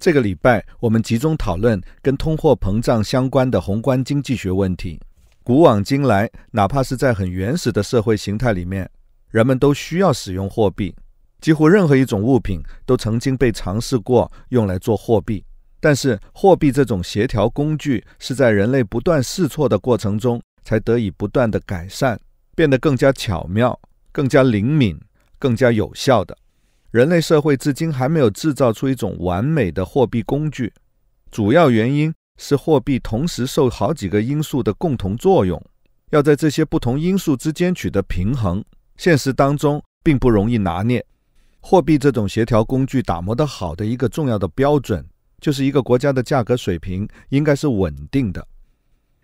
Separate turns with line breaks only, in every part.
这个礼拜，我们集中讨论跟通货膨胀相关的宏观经济学问题。古往今来，哪怕是在很原始的社会形态里面，人们都需要使用货币。几乎任何一种物品都曾经被尝试过用来做货币。但是，货币这种协调工具是在人类不断试错的过程中，才得以不断的改善，变得更加巧妙、更加灵敏、更加有效的。人类社会至今还没有制造出一种完美的货币工具，主要原因是货币同时受好几个因素的共同作用，要在这些不同因素之间取得平衡，现实当中并不容易拿捏。货币这种协调工具打磨得好的一个重要的标准，就是一个国家的价格水平应该是稳定的。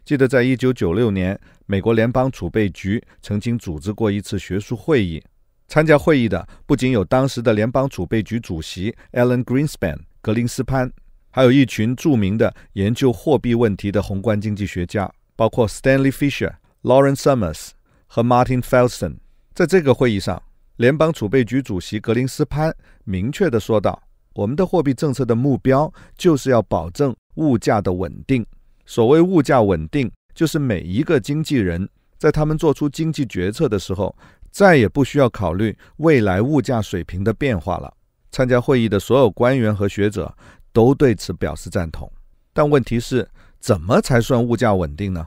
记得在1996年，美国联邦储备局曾经组织过一次学术会议。参加会议的不仅有当时的联邦储备局主席 Alan Greenspan 格林斯潘，还有一群著名的研究货币问题的宏观经济学家，包括 Stanley f i s h e r Lauren Summers 和 Martin f e l s t e n 在这个会议上，联邦储备局主席格林斯潘明确地说道：“我们的货币政策的目标就是要保证物价的稳定。所谓物价稳定，就是每一个经纪人在他们做出经济决策的时候。”再也不需要考虑未来物价水平的变化了。参加会议的所有官员和学者都对此表示赞同。但问题是，怎么才算物价稳定呢？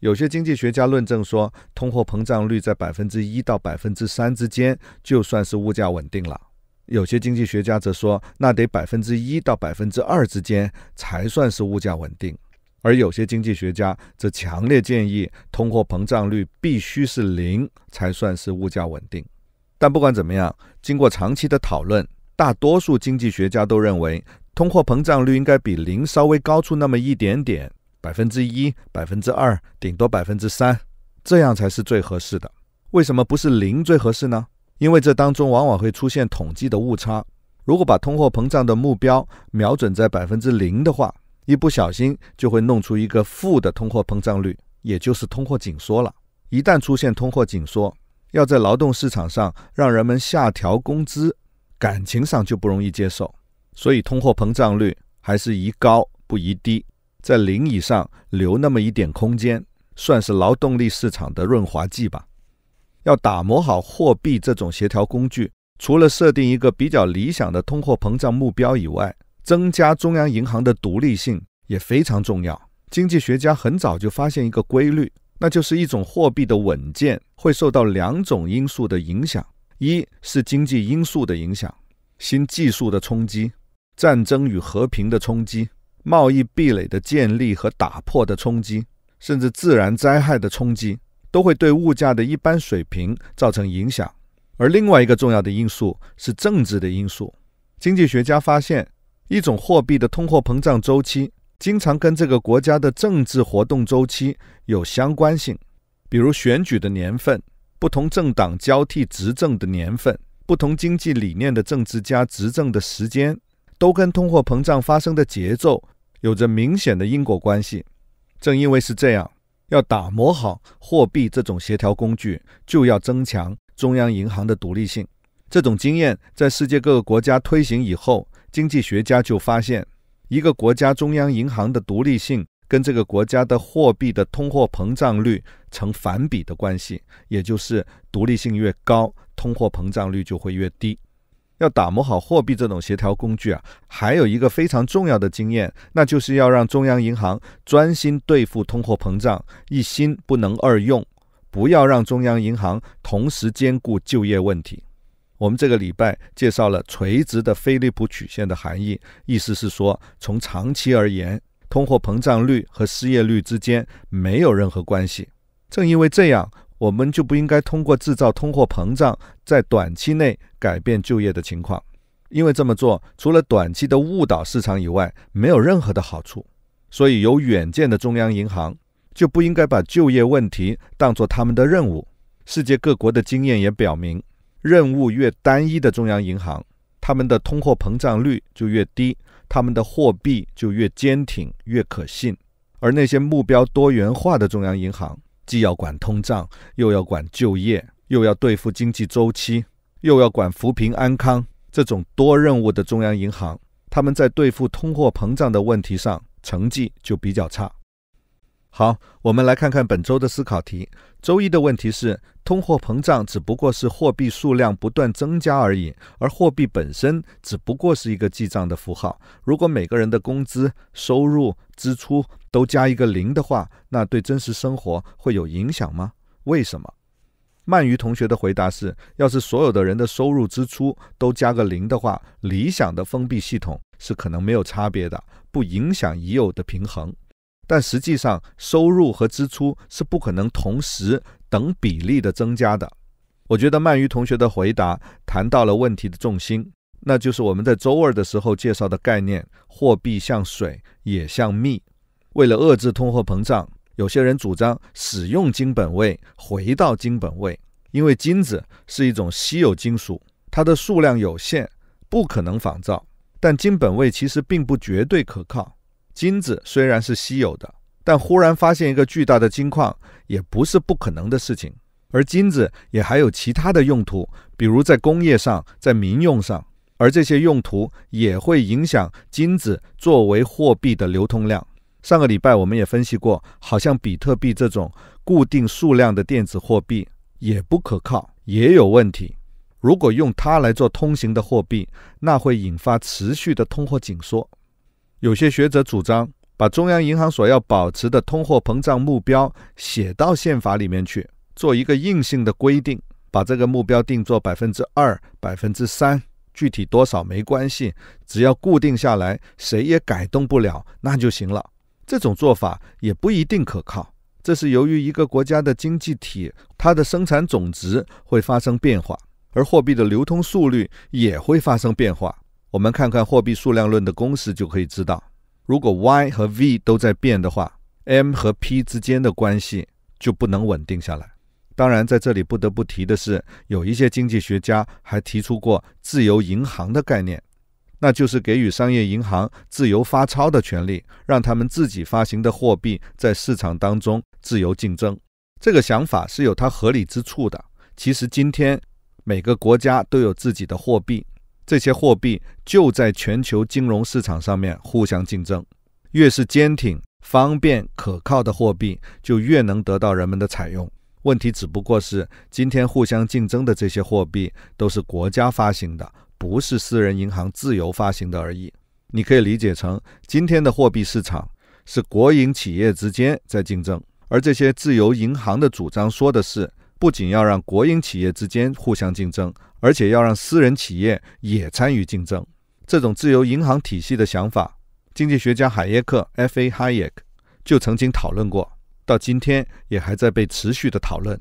有些经济学家论证说，通货膨胀率在百分之一到百分之三之间就算是物价稳定了。有些经济学家则说，那得百分之一到百分之二之间才算是物价稳定。而有些经济学家则强烈建议，通货膨胀率必须是零才算是物价稳定。但不管怎么样，经过长期的讨论，大多数经济学家都认为，通货膨胀率应该比零稍微高出那么一点点，百分之一、百分之二，顶多百分之三，这样才是最合适的。为什么不是零最合适呢？因为这当中往往会出现统计的误差。如果把通货膨胀的目标瞄准在百分之零的话，一不小心就会弄出一个负的通货膨胀率，也就是通货紧缩了。一旦出现通货紧缩，要在劳动市场上让人们下调工资，感情上就不容易接受。所以，通货膨胀率还是宜高不宜低，在零以上留那么一点空间，算是劳动力市场的润滑剂吧。要打磨好货币这种协调工具，除了设定一个比较理想的通货膨胀目标以外。增加中央银行的独立性也非常重要。经济学家很早就发现一个规律，那就是一种货币的稳健会受到两种因素的影响：一是经济因素的影响，新技术的冲击、战争与和平的冲击、贸易壁垒的建立和打破的冲击，甚至自然灾害的冲击，都会对物价的一般水平造成影响；而另外一个重要的因素是政治的因素。经济学家发现。一种货币的通货膨胀周期，经常跟这个国家的政治活动周期有相关性，比如选举的年份、不同政党交替执政的年份、不同经济理念的政治家执政的时间，都跟通货膨胀发生的节奏有着明显的因果关系。正因为是这样，要打磨好货币这种协调工具，就要增强中央银行的独立性。这种经验在世界各个国家推行以后。经济学家就发现，一个国家中央银行的独立性跟这个国家的货币的通货膨胀率成反比的关系，也就是独立性越高，通货膨胀率就会越低。要打磨好货币这种协调工具啊，还有一个非常重要的经验，那就是要让中央银行专心对付通货膨胀，一心不能二用，不要让中央银行同时兼顾就业问题。我们这个礼拜介绍了垂直的菲利普曲线的含义，意思是说，从长期而言，通货膨胀率和失业率之间没有任何关系。正因为这样，我们就不应该通过制造通货膨胀在短期内改变就业的情况，因为这么做除了短期的误导市场以外，没有任何的好处。所以有远见的中央银行就不应该把就业问题当作他们的任务。世界各国的经验也表明。任务越单一的中央银行，他们的通货膨胀率就越低，他们的货币就越坚挺、越可信。而那些目标多元化的中央银行，既要管通胀，又要管就业，又要对付经济周期，又要管扶贫安康，这种多任务的中央银行，他们在对付通货膨胀的问题上成绩就比较差。好，我们来看看本周的思考题。周一的问题是：通货膨胀只不过是货币数量不断增加而已，而货币本身只不过是一个记账的符号。如果每个人的工资、收入、支出都加一个零的话，那对真实生活会有影响吗？为什么？鳗鱼同学的回答是：要是所有的人的收入、支出都加个零的话，理想的封闭系统是可能没有差别的，不影响已有的平衡。但实际上，收入和支出是不可能同时等比例的增加的。我觉得鳗鱼同学的回答谈到了问题的重心，那就是我们在周二的时候介绍的概念：货币像水，也像蜜。为了遏制通货膨胀，有些人主张使用金本位，回到金本位，因为金子是一种稀有金属，它的数量有限，不可能仿造。但金本位其实并不绝对可靠。金子虽然是稀有的，但忽然发现一个巨大的金矿也不是不可能的事情。而金子也还有其他的用途，比如在工业上、在民用上，而这些用途也会影响金子作为货币的流通量。上个礼拜我们也分析过，好像比特币这种固定数量的电子货币也不可靠，也有问题。如果用它来做通行的货币，那会引发持续的通货紧缩。有些学者主张把中央银行所要保持的通货膨胀目标写到宪法里面去，做一个硬性的规定，把这个目标定做百分之二、百分之三，具体多少没关系，只要固定下来，谁也改动不了，那就行了。这种做法也不一定可靠，这是由于一个国家的经济体它的生产总值会发生变化，而货币的流通速率也会发生变化。我们看看货币数量论的公式就可以知道，如果 Y 和 V 都在变的话，M 和 P 之间的关系就不能稳定下来。当然，在这里不得不提的是，有一些经济学家还提出过自由银行的概念，那就是给予商业银行自由发钞的权利，让他们自己发行的货币在市场当中自由竞争。这个想法是有它合理之处的。其实，今天每个国家都有自己的货币。这些货币就在全球金融市场上面互相竞争，越是坚挺、方便、可靠的货币就越能得到人们的采用。问题只不过是今天互相竞争的这些货币都是国家发行的，不是私人银行自由发行的而已。你可以理解成今天的货币市场是国营企业之间在竞争，而这些自由银行的主张说的是。不仅要让国营企业之间互相竞争，而且要让私人企业也参与竞争。这种自由银行体系的想法，经济学家海耶克 （F.A. Hayek） 就曾经讨论过，到今天也还在被持续的讨论。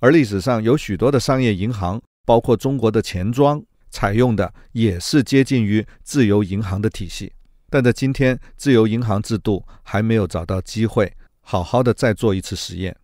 而历史上有许多的商业银行，包括中国的钱庄，采用的也是接近于自由银行的体系。但在今天，自由银行制度还没有找到机会好好的再做一次实验。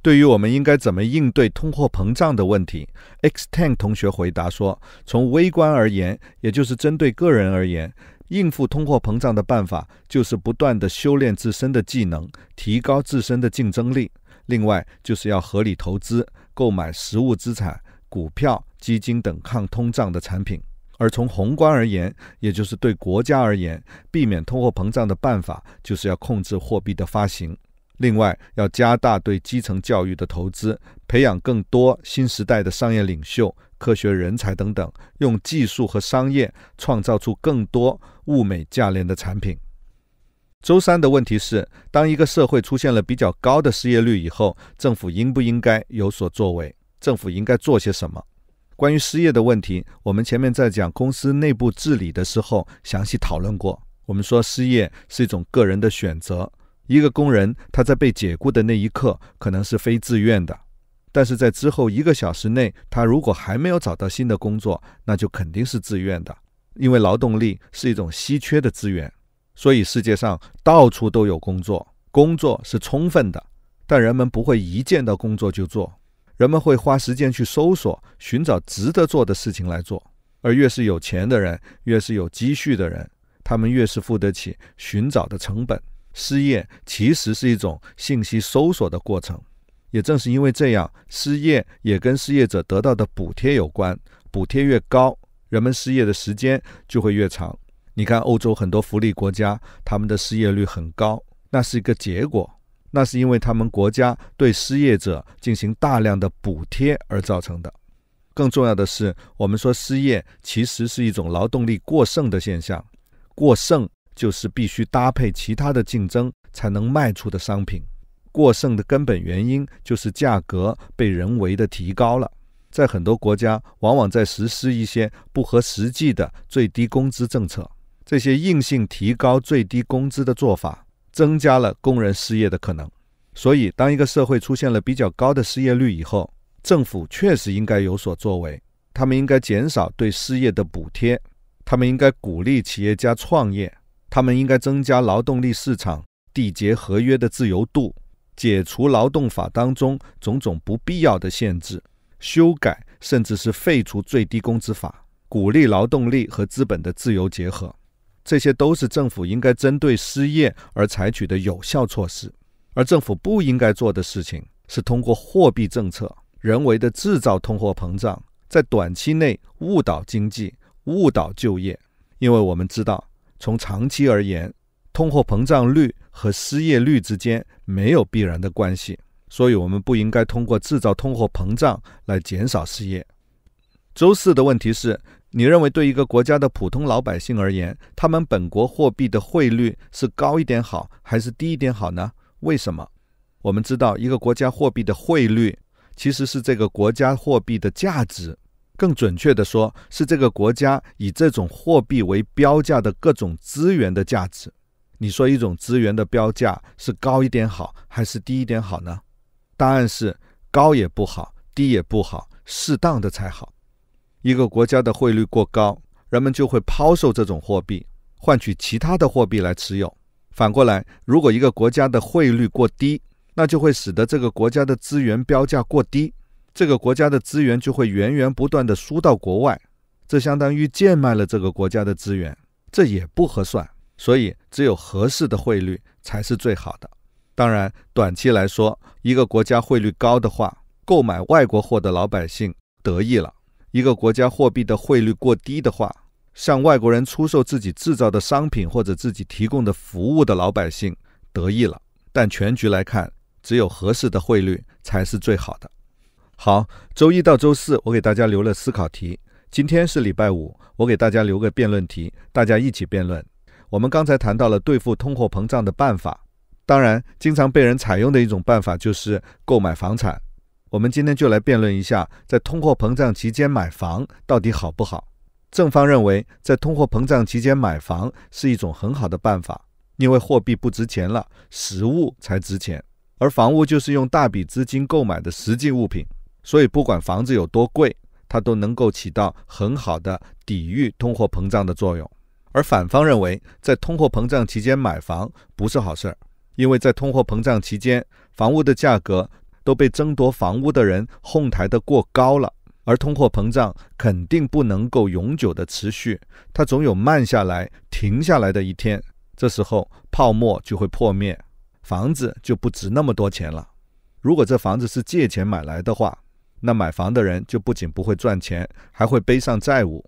对于我们应该怎么应对通货膨胀的问题，X Tank 同学回答说：从微观而言，也就是针对个人而言，应付通货膨胀的办法就是不断的修炼自身的技能，提高自身的竞争力。另外，就是要合理投资，购买实物资产、股票、基金等抗通胀的产品。而从宏观而言，也就是对国家而言，避免通货膨胀的办法就是要控制货币的发行。另外，要加大对基层教育的投资，培养更多新时代的商业领袖、科学人才等等，用技术和商业创造出更多物美价廉的产品。周三的问题是：当一个社会出现了比较高的失业率以后，政府应不应该有所作为？政府应该做些什么？关于失业的问题，我们前面在讲公司内部治理的时候详细讨论过。我们说，失业是一种个人的选择。一个工人，他在被解雇的那一刻可能是非自愿的，但是在之后一个小时内，他如果还没有找到新的工作，那就肯定是自愿的。因为劳动力是一种稀缺的资源，所以世界上到处都有工作，工作是充分的，但人们不会一见到工作就做，人们会花时间去搜索、寻找值得做的事情来做。而越是有钱的人，越是有积蓄的人，他们越是付得起寻找的成本。失业其实是一种信息搜索的过程，也正是因为这样，失业也跟失业者得到的补贴有关。补贴越高，人们失业的时间就会越长。你看，欧洲很多福利国家，他们的失业率很高，那是一个结果，那是因为他们国家对失业者进行大量的补贴而造成的。更重要的是，我们说失业其实是一种劳动力过剩的现象，过剩。就是必须搭配其他的竞争才能卖出的商品，过剩的根本原因就是价格被人为的提高了。在很多国家，往往在实施一些不合实际的最低工资政策，这些硬性提高最低工资的做法，增加了工人失业的可能。所以，当一个社会出现了比较高的失业率以后，政府确实应该有所作为，他们应该减少对失业的补贴，他们应该鼓励企业家创业。他们应该增加劳动力市场缔结合约的自由度，解除劳动法当中种种不必要的限制，修改甚至是废除最低工资法，鼓励劳动力和资本的自由结合。这些都是政府应该针对失业而采取的有效措施。而政府不应该做的事情是通过货币政策人为的制造通货膨胀，在短期内误导经济、误导就业，因为我们知道。从长期而言，通货膨胀率和失业率之间没有必然的关系，所以我们不应该通过制造通货膨胀来减少失业。周四的问题是：你认为对一个国家的普通老百姓而言，他们本国货币的汇率是高一点好，还是低一点好呢？为什么？我们知道，一个国家货币的汇率其实是这个国家货币的价值。更准确的说，是这个国家以这种货币为标价的各种资源的价值。你说一种资源的标价是高一点好，还是低一点好呢？答案是高也不好，低也不好，适当的才好。一个国家的汇率过高，人们就会抛售这种货币，换取其他的货币来持有。反过来，如果一个国家的汇率过低，那就会使得这个国家的资源标价过低。这个国家的资源就会源源不断的输到国外，这相当于贱卖了这个国家的资源，这也不合算。所以，只有合适的汇率才是最好的。当然，短期来说，一个国家汇率高的话，购买外国货的老百姓得意了；一个国家货币的汇率过低的话，向外国人出售自己制造的商品或者自己提供的服务的老百姓得意了。但全局来看，只有合适的汇率才是最好的。好，周一到周四我给大家留了思考题。今天是礼拜五，我给大家留个辩论题，大家一起辩论。我们刚才谈到了对付通货膨胀的办法，当然，经常被人采用的一种办法就是购买房产。我们今天就来辩论一下，在通货膨胀期间买房到底好不好？正方认为，在通货膨胀期间买房是一种很好的办法，因为货币不值钱了，实物才值钱，而房屋就是用大笔资金购买的实际物品。所以，不管房子有多贵，它都能够起到很好的抵御通货膨胀的作用。而反方认为，在通货膨胀期间买房不是好事儿，因为在通货膨胀期间，房屋的价格都被争夺房屋的人哄抬得过高了。而通货膨胀肯定不能够永久的持续，它总有慢下来、停下来的一天。这时候泡沫就会破灭，房子就不值那么多钱了。如果这房子是借钱买来的话，那买房的人就不仅不会赚钱，还会背上债务。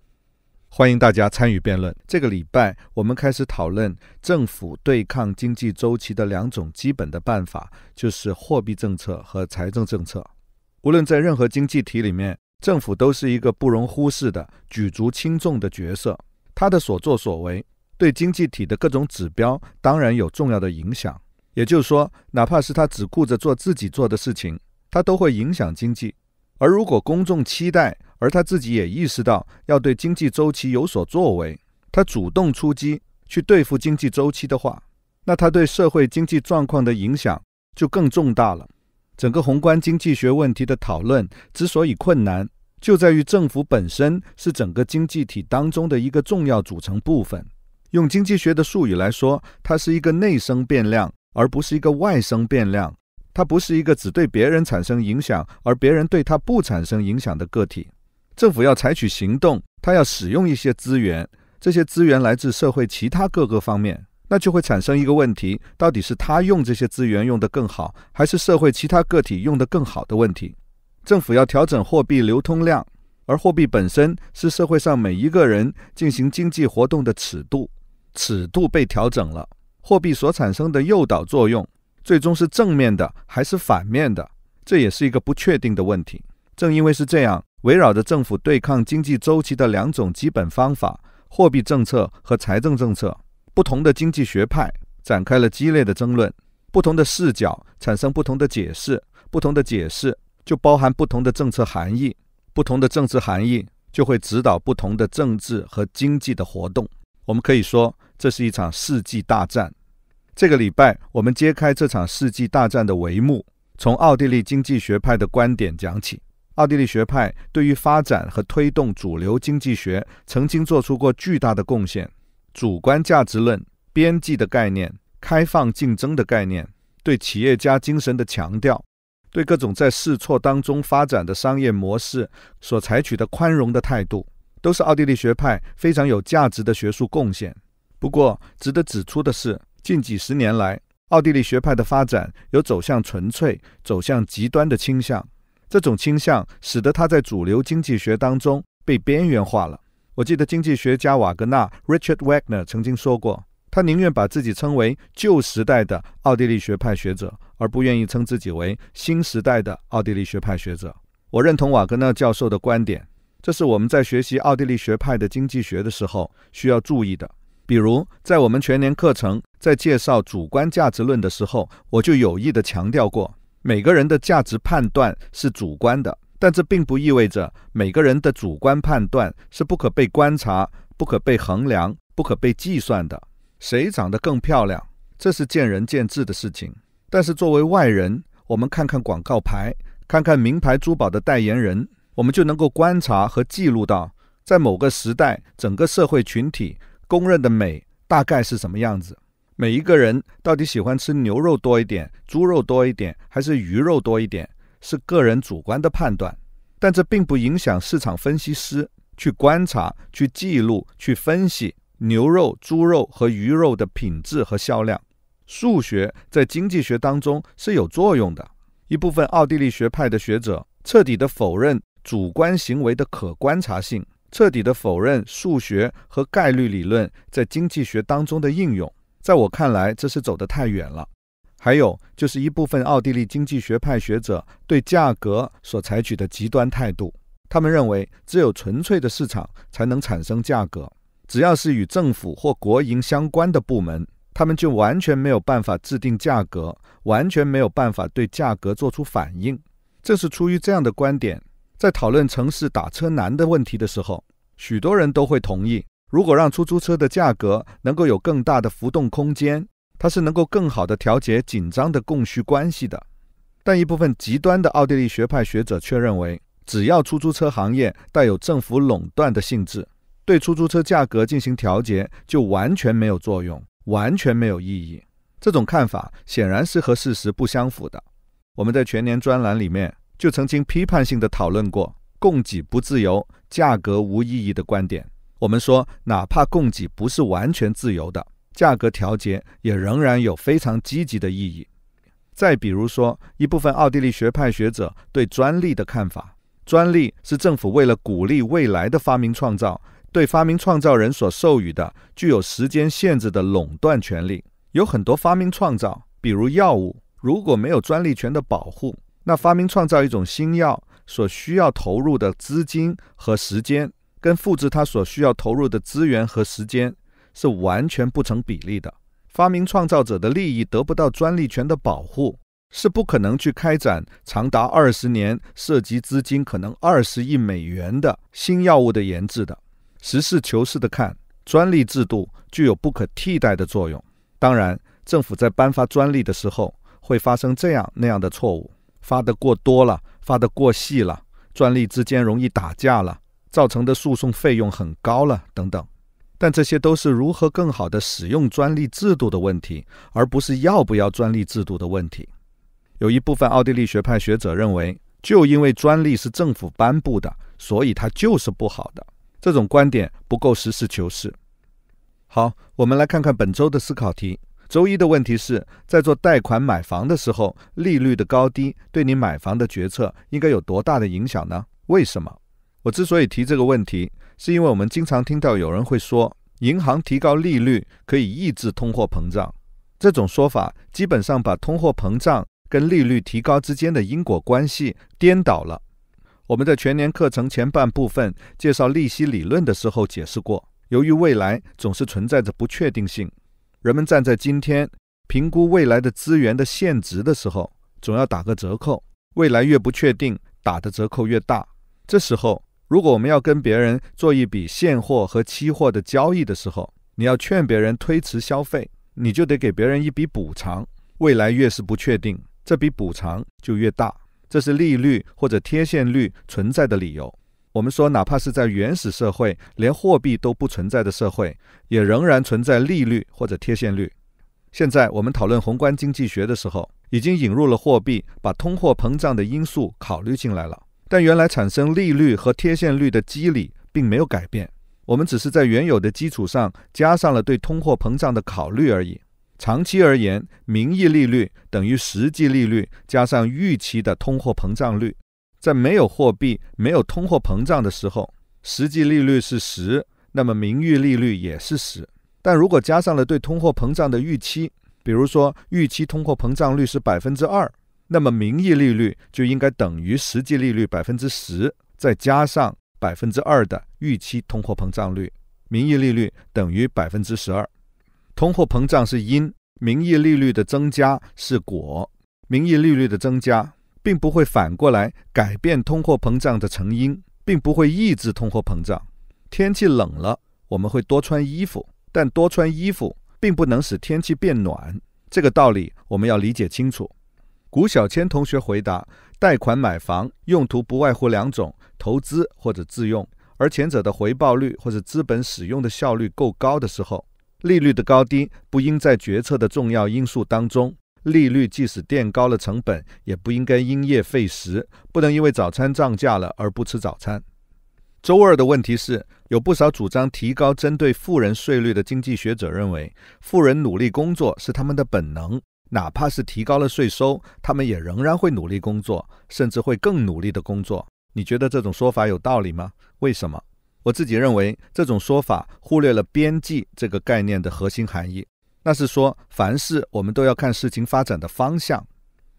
欢迎大家参与辩论。这个礼拜我们开始讨论政府对抗经济周期的两种基本的办法，就是货币政策和财政政策。无论在任何经济体里面，政府都是一个不容忽视的举足轻重的角色。他的所作所为对经济体的各种指标当然有重要的影响。也就是说，哪怕是他只顾着做自己做的事情，他都会影响经济。而如果公众期待，而他自己也意识到要对经济周期有所作为，他主动出击去对付经济周期的话，那他对社会经济状况的影响就更重大了。整个宏观经济学问题的讨论之所以困难，就在于政府本身是整个经济体当中的一个重要组成部分。用经济学的术语来说，它是一个内生变量，而不是一个外生变量。它不是一个只对别人产生影响而别人对它不产生影响的个体。政府要采取行动，它要使用一些资源，这些资源来自社会其他各个方面，那就会产生一个问题：到底是他用这些资源用得更好，还是社会其他个体用得更好的问题？政府要调整货币流通量，而货币本身是社会上每一个人进行经济活动的尺度，尺度被调整了，货币所产生的诱导作用。最终是正面的还是反面的，这也是一个不确定的问题。正因为是这样，围绕着政府对抗经济周期的两种基本方法——货币政策和财政政策，不同的经济学派展开了激烈的争论。不同的视角产生不同的解释，不同的解释就包含不同的政策含义，不同的政策含义就会指导不同的政治和经济的活动。我们可以说，这是一场世纪大战。这个礼拜，我们揭开这场世纪大战的帷幕，从奥地利经济学派的观点讲起。奥地利学派对于发展和推动主流经济学曾经做出过巨大的贡献：主观价值论、边际的概念、开放竞争的概念、对企业家精神的强调、对各种在试错当中发展的商业模式所采取的宽容的态度，都是奥地利学派非常有价值的学术贡献。不过，值得指出的是。近几十年来，奥地利学派的发展有走向纯粹、走向极端的倾向。这种倾向使得他在主流经济学当中被边缘化了。我记得经济学家瓦格纳 （Richard Wagner） 曾经说过：“他宁愿把自己称为旧时代的奥地利学派学者，而不愿意称自己为新时代的奥地利学派学者。”我认同瓦格纳教授的观点，这是我们在学习奥地利学派的经济学的时候需要注意的。比如，在我们全年课程。在介绍主观价值论的时候，我就有意的强调过，每个人的价值判断是主观的，但这并不意味着每个人的主观判断是不可被观察、不可被衡量、不可被计算的。谁长得更漂亮，这是见仁见智的事情。但是作为外人，我们看看广告牌，看看名牌珠宝的代言人，我们就能够观察和记录到，在某个时代，整个社会群体公认的美大概是什么样子。每一个人到底喜欢吃牛肉多一点、猪肉多一点，还是鱼肉多一点，是个人主观的判断。但这并不影响市场分析师去观察、去记录、去分析牛肉、猪肉和鱼肉的品质和销量。数学在经济学当中是有作用的。一部分奥地利学派的学者彻底的否认主观行为的可观察性，彻底的否认数学和概率理论在经济学当中的应用。在我看来，这是走得太远了。还有就是一部分奥地利经济学派学者对价格所采取的极端态度，他们认为只有纯粹的市场才能产生价格，只要是与政府或国营相关的部门，他们就完全没有办法制定价格，完全没有办法对价格做出反应。正是出于这样的观点，在讨论城市打车难的问题的时候，许多人都会同意。如果让出租车的价格能够有更大的浮动空间，它是能够更好地调节紧张的供需关系的。但一部分极端的奥地利学派学者却认为，只要出租车行业带有政府垄断的性质，对出租车价格进行调节就完全没有作用，完全没有意义。这种看法显然是和事实不相符的。我们在全年专栏里面就曾经批判性的讨论过“供给不自由，价格无意义”的观点。我们说，哪怕供给不是完全自由的，价格调节也仍然有非常积极的意义。再比如说，一部分奥地利学派学者对专利的看法：专利是政府为了鼓励未来的发明创造，对发明创造人所授予的具有时间限制的垄断权利。有很多发明创造，比如药物，如果没有专利权的保护，那发明创造一种新药所需要投入的资金和时间。跟复制它所需要投入的资源和时间是完全不成比例的。发明创造者的利益得不到专利权的保护，是不可能去开展长达二十年、涉及资金可能二十亿美元的新药物的研制的。实事求是的看，专利制度具有不可替代的作用。当然，政府在颁发专利的时候会发生这样那样的错误，发得过多了，发得过细了，专利之间容易打架了。造成的诉讼费用很高了，等等，但这些都是如何更好地使用专利制度的问题，而不是要不要专利制度的问题。有一部分奥地利学派学者认为，就因为专利是政府颁布的，所以它就是不好的。这种观点不够实事求是。好，我们来看看本周的思考题。周一的问题是在做贷款买房的时候，利率的高低对你买房的决策应该有多大的影响呢？为什么？我之所以提这个问题，是因为我们经常听到有人会说，银行提高利率可以抑制通货膨胀。这种说法基本上把通货膨胀跟利率提高之间的因果关系颠倒了。我们在全年课程前半部分介绍利息理论的时候解释过，由于未来总是存在着不确定性，人们站在今天评估未来的资源的现值的时候，总要打个折扣。未来越不确定，打的折扣越大。这时候。如果我们要跟别人做一笔现货和期货的交易的时候，你要劝别人推迟消费，你就得给别人一笔补偿。未来越是不确定，这笔补偿就越大。这是利率或者贴现率存在的理由。我们说，哪怕是在原始社会，连货币都不存在的社会，也仍然存在利率或者贴现率。现在我们讨论宏观经济学的时候，已经引入了货币，把通货膨胀的因素考虑进来了。但原来产生利率和贴现率的机理并没有改变，我们只是在原有的基础上加上了对通货膨胀的考虑而已。长期而言，名义利率等于实际利率加上预期的通货膨胀率。在没有货币、没有通货膨胀的时候，实际利率是十，那么名义利率也是十。但如果加上了对通货膨胀的预期，比如说预期通货膨胀率是百分之二。那么，名义利率就应该等于实际利率百分之十，再加上百分之二的预期通货膨胀率，名义利率等于百分之十二。通货膨胀是因，名义利率的增加是果。名义利率的增加并不会反过来改变通货膨胀的成因，并不会抑制通货膨胀。天气冷了，我们会多穿衣服，但多穿衣服并不能使天气变暖。这个道理我们要理解清楚。谷小千同学回答：贷款买房用途不外乎两种，投资或者自用。而前者的回报率或者资本使用的效率够高的时候，利率的高低不应在决策的重要因素当中。利率即使垫高了成本，也不应该因噎废食，不能因为早餐涨价了而不吃早餐。周二的问题是有不少主张提高针对富人税率的经济学者认为，富人努力工作是他们的本能。哪怕是提高了税收，他们也仍然会努力工作，甚至会更努力的工作。你觉得这种说法有道理吗？为什么？我自己认为这种说法忽略了边际这个概念的核心含义。那是说，凡事我们都要看事情发展的方向。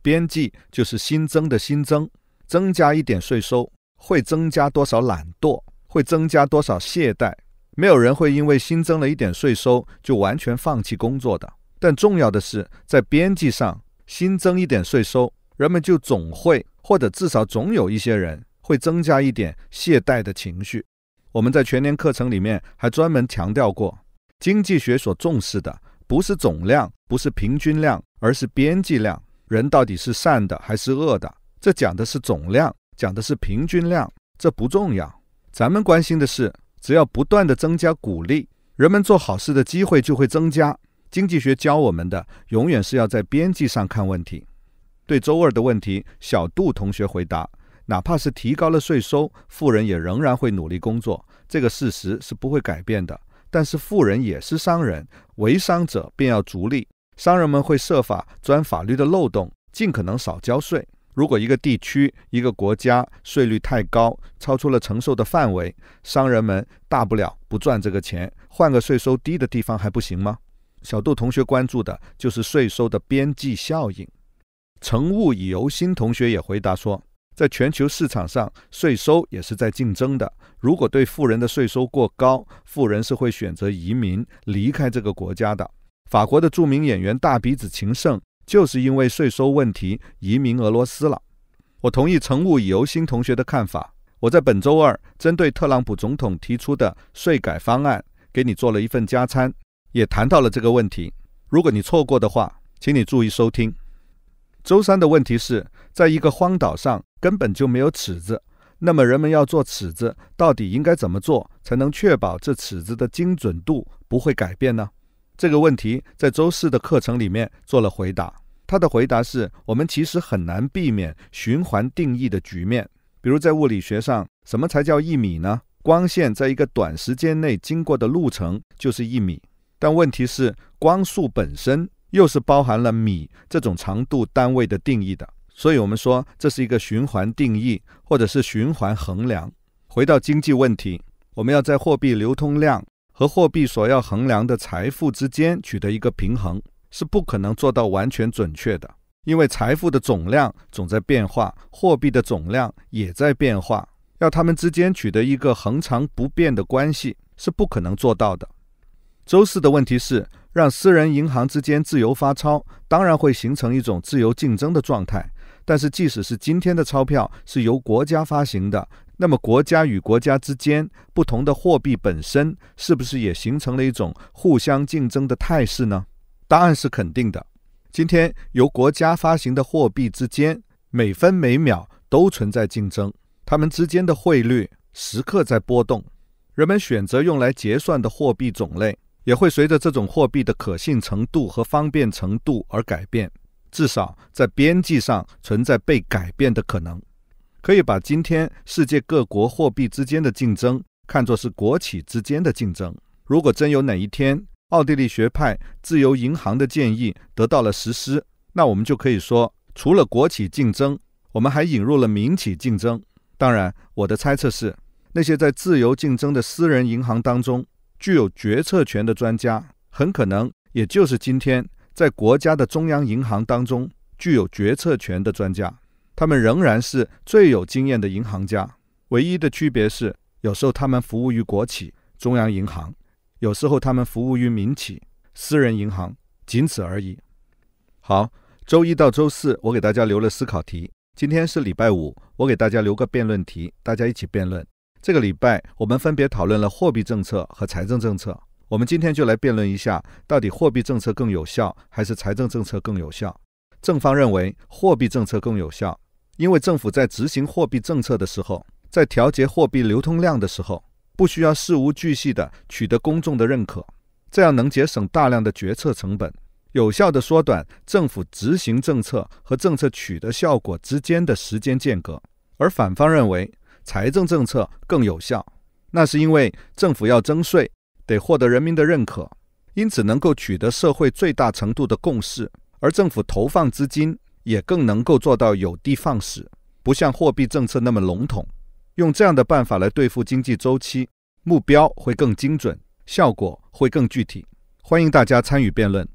边际就是新增的新增，增加一点税收会增加多少懒惰，会增加多少懈怠。没有人会因为新增了一点税收就完全放弃工作的。但重要的是，在边际上新增一点税收，人们就总会，或者至少总有一些人会增加一点懈怠的情绪。我们在全年课程里面还专门强调过，经济学所重视的不是总量，不是平均量，而是边际量。人到底是善的还是恶的，这讲的是总量，讲的是平均量，这不重要。咱们关心的是，只要不断的增加鼓励，人们做好事的机会就会增加。经济学教我们的永远是要在边际上看问题。对周二的问题，小杜同学回答：哪怕是提高了税收，富人也仍然会努力工作，这个事实是不会改变的。但是富人也是商人，为商者便要逐利，商人们会设法钻法律的漏洞，尽可能少交税。如果一个地区、一个国家税率太高，超出了承受的范围，商人们大不了不赚这个钱，换个税收低的地方还不行吗？小杜同学关注的就是税收的边际效应。乘务以游新同学也回答说，在全球市场上，税收也是在竞争的。如果对富人的税收过高，富人是会选择移民离开这个国家的。法国的著名演员大鼻子情圣就是因为税收问题移民俄罗斯了。我同意乘务以游新同学的看法。我在本周二针对特朗普总统提出的税改方案，给你做了一份加餐。也谈到了这个问题。如果你错过的话，请你注意收听。周三的问题是在一个荒岛上根本就没有尺子，那么人们要做尺子，到底应该怎么做才能确保这尺子的精准度不会改变呢？这个问题在周四的课程里面做了回答。他的回答是我们其实很难避免循环定义的局面。比如在物理学上，什么才叫一米呢？光线在一个短时间内经过的路程就是一米。但问题是，光速本身又是包含了米这种长度单位的定义的，所以我们说这是一个循环定义，或者是循环衡量。回到经济问题，我们要在货币流通量和货币所要衡量的财富之间取得一个平衡，是不可能做到完全准确的，因为财富的总量总在变化，货币的总量也在变化，要它们之间取得一个恒常不变的关系是不可能做到的。周四的问题是，让私人银行之间自由发钞，当然会形成一种自由竞争的状态。但是，即使是今天的钞票是由国家发行的，那么国家与国家之间不同的货币本身，是不是也形成了一种互相竞争的态势呢？答案是肯定的。今天由国家发行的货币之间，每分每秒都存在竞争，它们之间的汇率时刻在波动，人们选择用来结算的货币种类。也会随着这种货币的可信程度和方便程度而改变，至少在边际上存在被改变的可能。可以把今天世界各国货币之间的竞争看作是国企之间的竞争。如果真有哪一天奥地利学派、自由银行的建议得到了实施，那我们就可以说，除了国企竞争，我们还引入了民企竞争。当然，我的猜测是，那些在自由竞争的私人银行当中。具有决策权的专家，很可能也就是今天在国家的中央银行当中具有决策权的专家，他们仍然是最有经验的银行家。唯一的区别是，有时候他们服务于国企中央银行，有时候他们服务于民企私人银行，仅此而已。好，周一到周四我给大家留了思考题，今天是礼拜五，我给大家留个辩论题，大家一起辩论。这个礼拜，我们分别讨论了货币政策和财政政策。我们今天就来辩论一下，到底货币政策更有效还是财政政策更有效？正方认为货币政策更有效，因为政府在执行货币政策的时候，在调节货币流通量的时候，不需要事无巨细地取得公众的认可，这样能节省大量的决策成本，有效地缩短政府执行政策和政策取得效果之间的时间间隔。而反方认为，财政政策更有效，那是因为政府要征税，得获得人民的认可，因此能够取得社会最大程度的共识；而政府投放资金也更能够做到有的放矢，不像货币政策那么笼统。用这样的办法来对付经济周期，目标会更精准，效果会更具体。欢迎大家参与辩论。